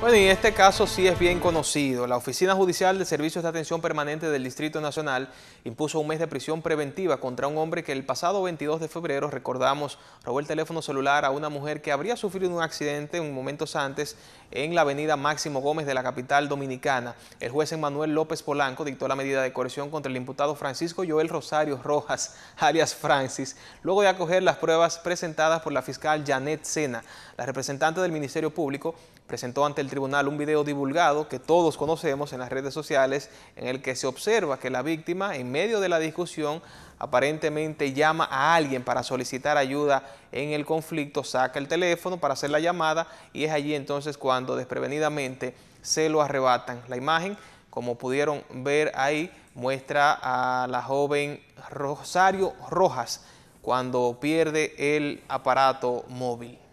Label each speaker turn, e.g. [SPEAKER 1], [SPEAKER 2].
[SPEAKER 1] Bueno, y este caso sí es bien conocido. La Oficina Judicial de Servicios de Atención Permanente del Distrito Nacional impuso un mes de prisión preventiva contra un hombre que el pasado 22 de febrero, recordamos, robó el teléfono celular a una mujer que habría sufrido un accidente un momentos antes en la avenida Máximo Gómez de la capital dominicana. El juez Emanuel López Polanco dictó la medida de coerción contra el imputado Francisco Joel Rosario Rojas, alias Francis, luego de acoger las pruebas presentadas por la fiscal Janet Sena. La representante del Ministerio Público presentó ante el tribunal un video divulgado que todos conocemos en las redes sociales en el que se observa que la víctima en medio de la discusión aparentemente llama a alguien para solicitar ayuda en el conflicto, saca el teléfono para hacer la llamada y es allí entonces cuando desprevenidamente se lo arrebatan. La imagen, como pudieron ver ahí, muestra a la joven Rosario Rojas cuando pierde el aparato móvil.